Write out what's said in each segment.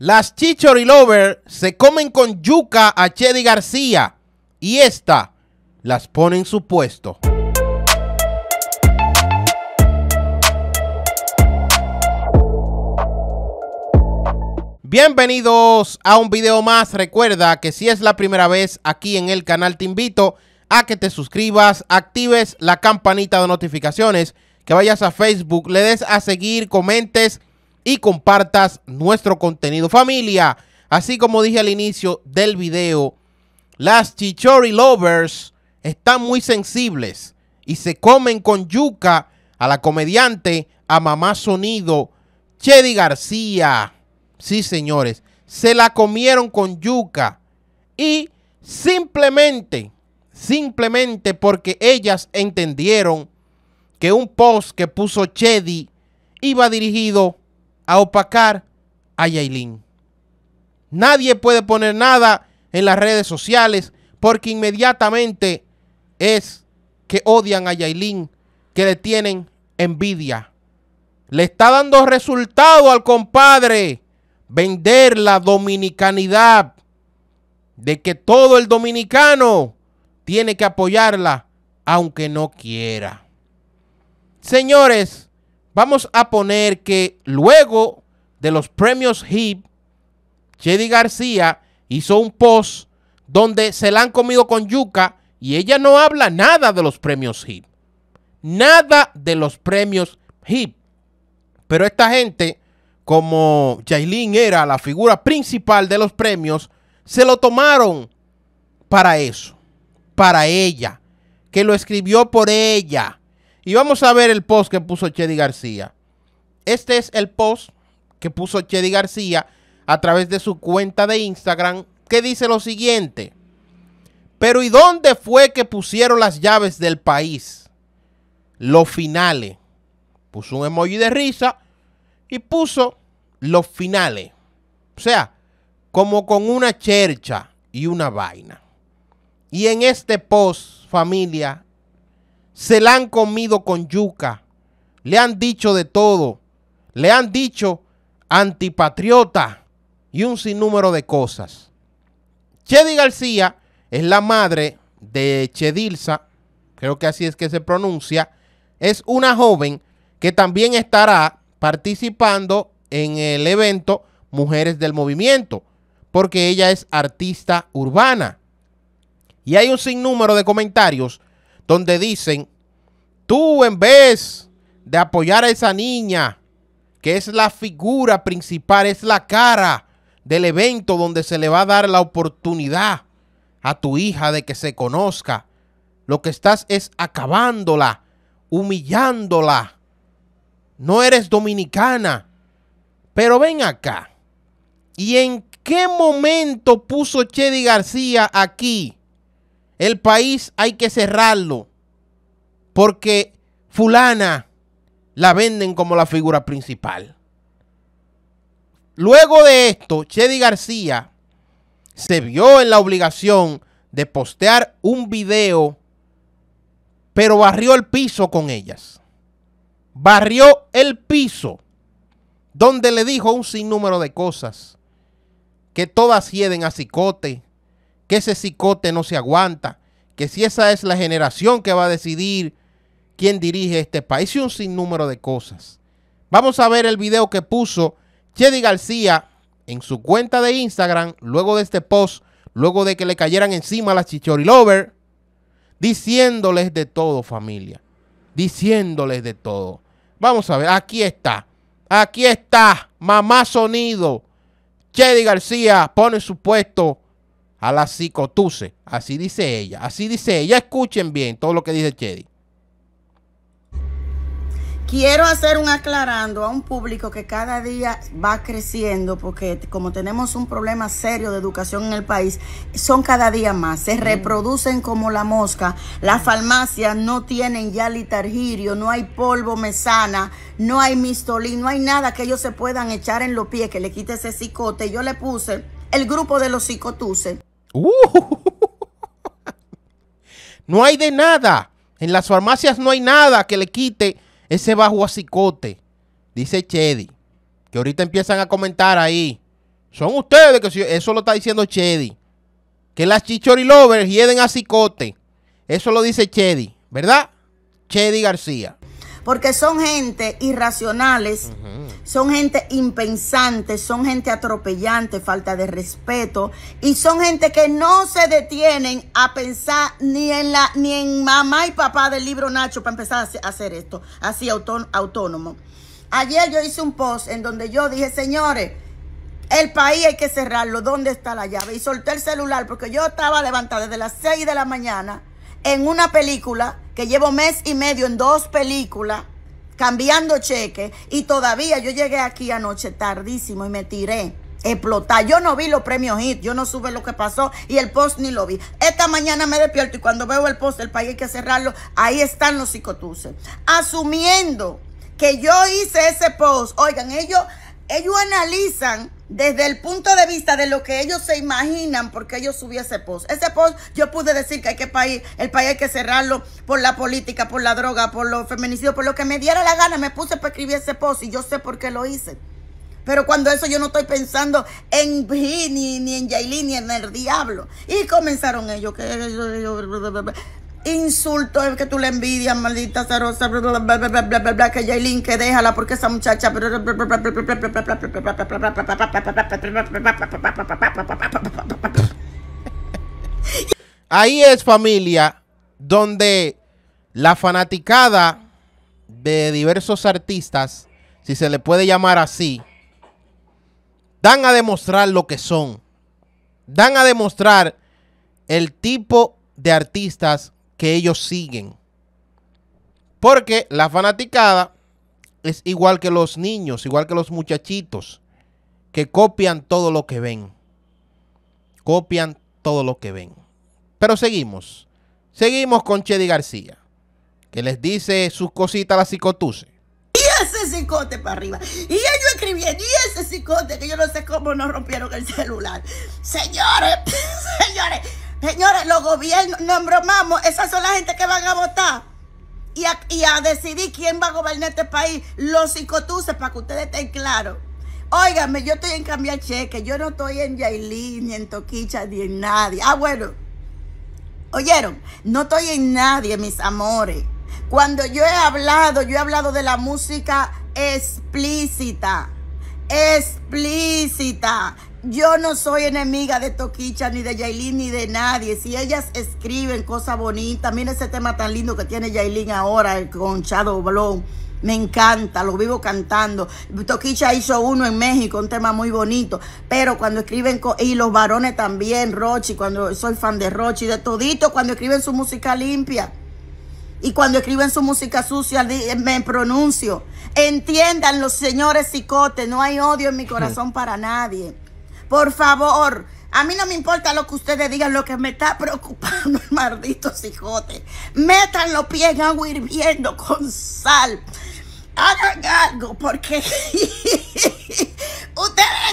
Las Chichori Lover se comen con yuca a Chedi García y esta las pone en su puesto. Bienvenidos a un video más. Recuerda que si es la primera vez aquí en el canal te invito a que te suscribas, actives la campanita de notificaciones, que vayas a Facebook, le des a seguir, comentes y compartas nuestro contenido. Familia, así como dije al inicio del video, las chichori lovers están muy sensibles y se comen con yuca a la comediante, a mamá sonido, Chedi García. Sí, señores, se la comieron con yuca y simplemente, simplemente porque ellas entendieron que un post que puso Chedi iba dirigido a opacar a Yailin. Nadie puede poner nada en las redes sociales porque inmediatamente es que odian a Yailin, que le tienen envidia. Le está dando resultado al compadre vender la dominicanidad de que todo el dominicano tiene que apoyarla aunque no quiera. Señores, vamos a poner que luego de los premios HIP, Chedi García hizo un post donde se la han comido con yuca y ella no habla nada de los premios HIP. Nada de los premios HIP. Pero esta gente, como Jailin era la figura principal de los premios, se lo tomaron para eso, para ella, que lo escribió por ella y vamos a ver el post que puso Chedi García. Este es el post que puso Chedi García a través de su cuenta de Instagram que dice lo siguiente. Pero ¿y dónde fue que pusieron las llaves del país? Los finales. Puso un emoji de risa y puso los finales. O sea, como con una chercha y una vaina. Y en este post, familia, se la han comido con yuca, le han dicho de todo, le han dicho antipatriota y un sinnúmero de cosas. Chedi García es la madre de Chedilza, creo que así es que se pronuncia, es una joven que también estará participando en el evento Mujeres del Movimiento, porque ella es artista urbana. Y hay un sinnúmero de comentarios donde dicen, tú en vez de apoyar a esa niña, que es la figura principal, es la cara del evento donde se le va a dar la oportunidad a tu hija de que se conozca, lo que estás es acabándola, humillándola. No eres dominicana. Pero ven acá. ¿Y en qué momento puso Chedi García aquí el país hay que cerrarlo porque fulana la venden como la figura principal. Luego de esto, Chedi García se vio en la obligación de postear un video, pero barrió el piso con ellas. Barrió el piso, donde le dijo un sinnúmero de cosas, que todas hieden a cicote, que ese cicote no se aguanta, que si esa es la generación que va a decidir quién dirige este país y un sinnúmero de cosas. Vamos a ver el video que puso Chedi García en su cuenta de Instagram luego de este post, luego de que le cayeran encima las la Chichori Lover, diciéndoles de todo familia, diciéndoles de todo. Vamos a ver, aquí está, aquí está, mamá sonido. Chedi García pone su puesto a la psicotuse. Así dice ella, así dice ella. Escuchen bien todo lo que dice Chedi. Quiero hacer un aclarando a un público que cada día va creciendo porque como tenemos un problema serio de educación en el país, son cada día más, se reproducen como la mosca, las farmacias no tienen ya litargirio, no hay polvo mesana, no hay mistolín, no hay nada que ellos se puedan echar en los pies que le quite ese cicote. Yo le puse el grupo de los psicotuses. Uh. no hay de nada. En las farmacias no hay nada que le quite ese bajo acicote. Dice Chedi. Que ahorita empiezan a comentar ahí. Son ustedes que eso lo está diciendo Chedi. Que las chichorilovers hieden a cicote. Eso lo dice Chedi, ¿verdad? Chedi García porque son gente irracionales, son gente impensante, son gente atropellante, falta de respeto, y son gente que no se detienen a pensar ni en la, ni en mamá y papá del libro Nacho para empezar a hacer esto, así autónomo. Ayer yo hice un post en donde yo dije, señores, el país hay que cerrarlo, ¿dónde está la llave? Y solté el celular porque yo estaba levantada desde las 6 de la mañana en una película que llevo mes y medio en dos películas cambiando cheques y todavía yo llegué aquí anoche tardísimo y me tiré. Explotar. Yo no vi los premios HIT, yo no sube lo que pasó y el post ni lo vi. Esta mañana me despierto y cuando veo el post del país hay que cerrarlo, ahí están los psicotuses. Asumiendo que yo hice ese post, oigan, ellos ellos analizan desde el punto de vista de lo que ellos se imaginan porque ellos subí ese post. Ese post yo pude decir que hay que país, el país hay que cerrarlo por la política, por la droga, por los feminicidios, por lo que me diera la gana, me puse para escribir ese post y yo sé por qué lo hice. Pero cuando eso yo no estoy pensando en ni en Yailin, ni en el diablo. Y comenzaron ellos que insulto es que tú le envidias, maldita zarosa, que Jailin, que déjala, porque esa muchacha. Ahí es familia donde la fanaticada de diversos artistas, si se le puede llamar así, dan a demostrar lo que son. Dan a demostrar el tipo de artistas que ellos siguen. Porque la fanaticada es igual que los niños, igual que los muchachitos, que copian todo lo que ven. Copian todo lo que ven. Pero seguimos. Seguimos con Chedi García, que les dice sus cositas a la psicotuse. Y ese psicote para arriba. Y ellos escribían y ese psicote, que yo no sé cómo nos rompieron el celular. Señores, señores, Señores, los gobiernos, no embromamos, esas son las gente que van a votar. Y a, a, decidir quién va a gobernar este país, los psicotuces, para que ustedes estén claros. Óigame, yo estoy en cambiar cheque, yo no estoy en Yailin, ni en Toquicha, ni en nadie. Ah, bueno, oyeron, no estoy en nadie, mis amores. Cuando yo he hablado, yo he hablado de la música explícita explícita. Yo no soy enemiga de Toquicha, ni de Yailin, ni de nadie. Si ellas escriben cosas bonitas, miren ese tema tan lindo que tiene Yailin ahora, el con Shadow Blow. Me encanta, lo vivo cantando. Toquicha hizo uno en México, un tema muy bonito. Pero cuando escriben, y los varones también, Rochi, cuando soy fan de Rochi, de todito, cuando escriben su música limpia. Y cuando escriben su música sucia, eh, me pronuncio. Entiendan los señores psicotes no hay odio en mi corazón para nadie. Por favor, a mí no me importa lo que ustedes digan, lo que me está preocupando el maldito cicote. Metan los pies en agua hirviendo con sal. Hagan algo, porque ustedes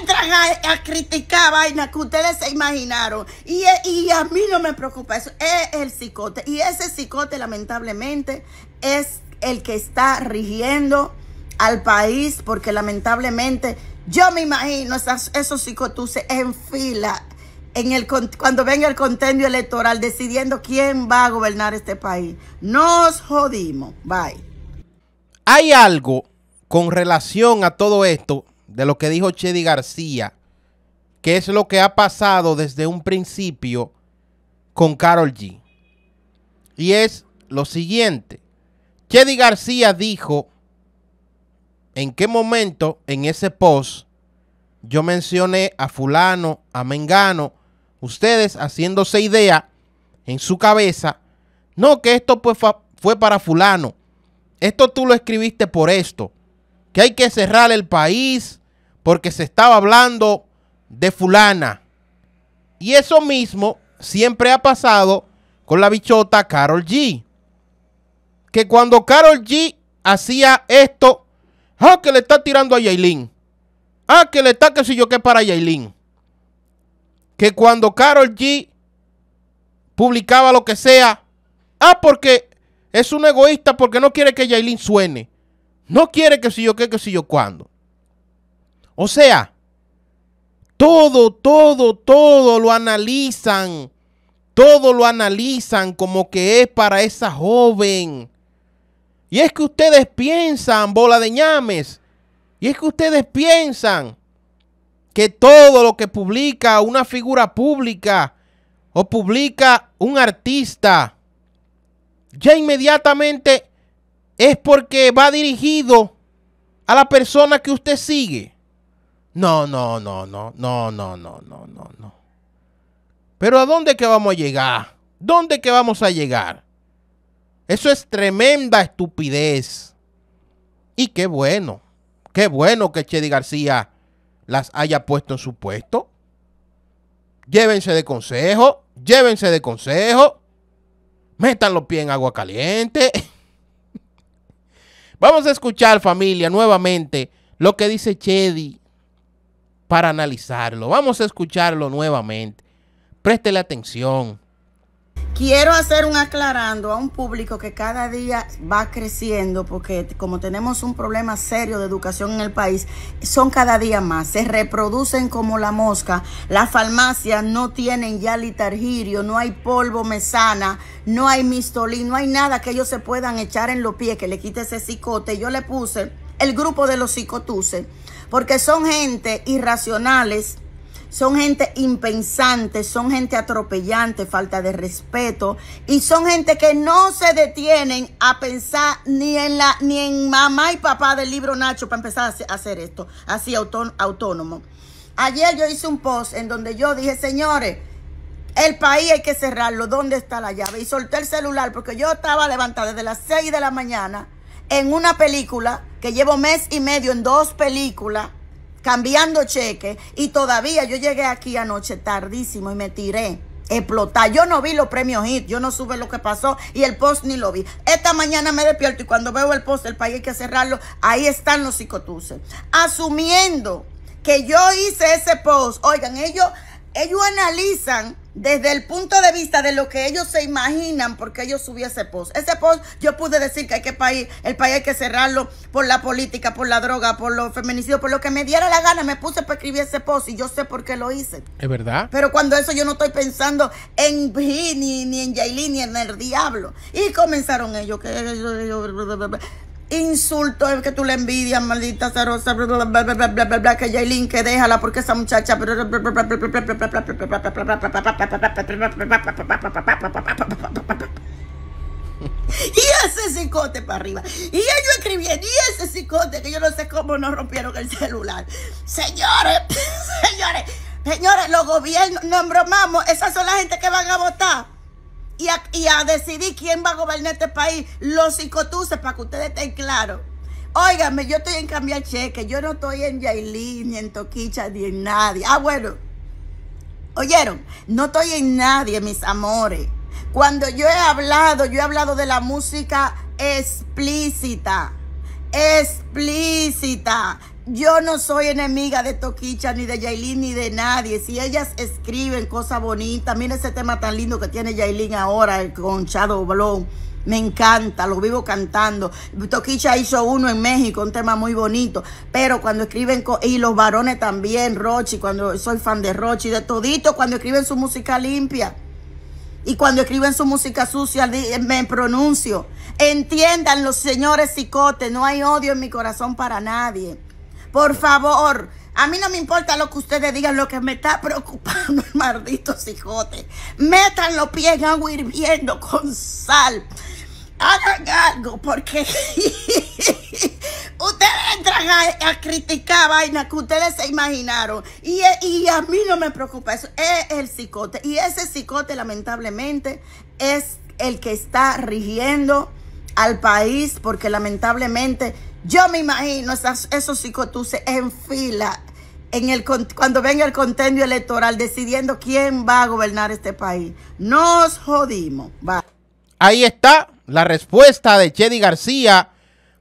entran a, criticar vaina que ustedes se imaginaron. Y, e, y a mí no me preocupa eso. Es el cicote. Y ese cicote, lamentablemente, es el que está rigiendo al país, porque lamentablemente yo me imagino esos psicotuses en fila en el, cuando venga el contendio electoral decidiendo quién va a gobernar este país. Nos jodimos. Bye. Hay algo con relación a todo esto de lo que dijo Chedi García, que es lo que ha pasado desde un principio con Carol G. Y es lo siguiente. Chedi García dijo en qué momento en ese post yo mencioné a fulano, a Mengano, ustedes haciéndose idea en su cabeza, no, que esto pues fue para fulano, esto tú lo escribiste por esto, que hay que cerrar el país porque se estaba hablando de fulana. Y eso mismo siempre ha pasado con la bichota Carol G. Que cuando Carol G hacía esto Ah, que le está tirando a Yailin. Ah, que le está que si yo qué para Yailin. Que cuando Carol G publicaba lo que sea. Ah, porque es un egoísta porque no quiere que Yailin suene. No quiere que si yo qué, que si yo cuándo. O sea, todo, todo, todo lo analizan. Todo lo analizan como que es para esa joven. Y es que ustedes piensan, bola de ñames, y es que ustedes piensan que todo lo que publica una figura pública o publica un artista, ya inmediatamente es porque va dirigido a la persona que usted sigue. No, no, no, no, no, no, no, no, no, Pero ¿a dónde que vamos a llegar? ¿Dónde que vamos a llegar? Eso es tremenda estupidez. Y qué bueno, qué bueno que Chedi García las haya puesto en su puesto. Llévense de consejo, llévense de consejo. Metan los pies en agua caliente. Vamos a escuchar familia nuevamente lo que dice Chedi para analizarlo. Vamos a escucharlo nuevamente. Préstele atención. Quiero hacer un aclarando a un público que cada día va creciendo porque como tenemos un problema serio de educación en el país, son cada día más, se reproducen como la mosca, las farmacias no tienen ya litargirio, no hay polvo mesana, no hay mistolín, no hay nada que ellos se puedan echar en los pies que le quite ese cicote. Yo le puse el grupo de los psicotuses porque son gente irracionales son gente impensante, son gente atropellante, falta de respeto y son gente que no se detienen a pensar ni en la ni en mamá y papá del libro Nacho para empezar a hacer esto así autónomo. Ayer yo hice un post en donde yo dije, "Señores, el país hay que cerrarlo, ¿dónde está la llave?" Y solté el celular porque yo estaba levantada desde las 6 de la mañana en una película que llevo mes y medio en dos películas cambiando cheque, y todavía yo llegué aquí anoche tardísimo y me tiré. Explotar. Yo no vi los premios HIT, yo no supe lo que pasó y el post ni lo vi. Esta mañana me despierto y cuando veo el post, el país hay que cerrarlo. Ahí están los psicotuses. Asumiendo que yo hice ese post, oigan, ellos, ellos analizan desde el punto de vista de lo que ellos se imaginan porque ellos subí ese post. Ese post yo pude decir que hay que país, el país hay que cerrarlo por la política, por la droga, por los feminicidios, por lo que me diera la gana, me puse para escribir ese post y yo sé por qué lo hice. Es verdad. Pero cuando eso yo no estoy pensando en Bini, ni en Yailin, ni en el diablo. Y comenzaron ellos que insulto es que tú le envidias, maldita zarosa, bla, que Jailin, que déjala porque esa muchacha... Y ese cicote para arriba. Y ellos escribiendo, y ese cicote que yo no sé cómo nos rompieron el celular. Señores, señores, señores, los gobiernos, no bromamos, esas son las gente que van a votar y a, decidir quién va a gobernar este país, los psicotuces, para que ustedes estén claros. Óigame, yo estoy en cambiar cheque, yo no estoy en Yailin, ni en Toquicha, ni en nadie. Ah, bueno. ¿Oyeron? No estoy en nadie, mis amores. Cuando yo he hablado, yo he hablado de la música explícita. Explícita. Yo no soy enemiga de Toquicha, ni de Yailin, ni de nadie. Si ellas escriben cosas bonitas, mira ese tema tan lindo que tiene Jailin ahora con Shadow Blow. Me encanta, lo vivo cantando. Toquicha hizo uno en México, un tema muy bonito. Pero cuando escriben, y los varones también, Rochi, cuando soy fan de Rochi, de todito, cuando escriben su música limpia. Y cuando escriben su música sucia, me pronuncio. Entiendan los señores cicotes, no hay odio en mi corazón para nadie. Por favor. A mí no me importa lo que ustedes digan, lo que me está preocupando es maldito cijote. Metan los pies en agua hirviendo con sal. Hagan algo, porque ustedes entran a, criticar vaina que ustedes se imaginaron. Y, y a mí no me preocupa eso. Es el cicote. Y ese cicote, lamentablemente, es el que está rigiendo al país, porque lamentablemente yo me imagino esos psicotuses en fila en el, cuando venga el contendio electoral decidiendo quién va a gobernar este país. Nos jodimos. Ahí está la respuesta de Chedi García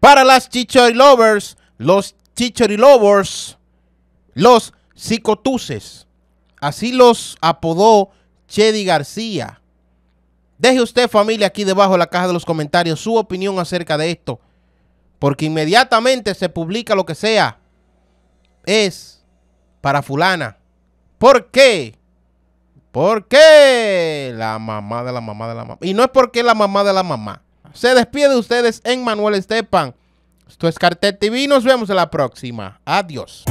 para las Chichori Lovers, los Chichori Lovers, los psicotuses. Así los apodó Chedi García. Deje usted familia aquí debajo en la caja de los comentarios su opinión acerca de esto porque inmediatamente se publica lo que sea, es para fulana. ¿Por qué? ¿Por qué? la mamá de la mamá de la mamá. Y no es porque la mamá de la mamá. Se despide de ustedes en Manuel Estepan. Esto es Cartel TV. Nos vemos en la próxima. Adiós.